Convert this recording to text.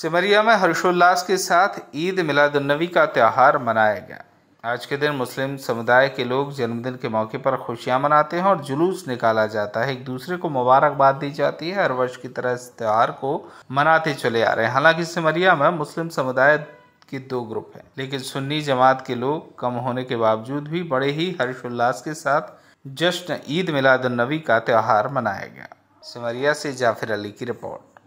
सिमरिया में हर्षोल्लास के साथ ईद मिलादुलनबी का त्यौहार मनाया गया आज के दिन मुस्लिम समुदाय के लोग जन्मदिन के मौके पर खुशियां मनाते हैं और जुलूस निकाला जाता है एक दूसरे को मुबारकबाद दी जाती है हर वर्ष की तरह इस त्यौहार को मनाते चले आ रहे हैं हालांकि सिमरिया में मुस्लिम समुदाय के दो ग्रुप हैं लेकिन सुन्नी जमात के लोग कम होने के बावजूद भी बड़े ही हर्षोल्लास के साथ जश्न ईद मिलादुलनबी का त्यौहार मनाया गया सिमरिया से जाफिर अली की रिपोर्ट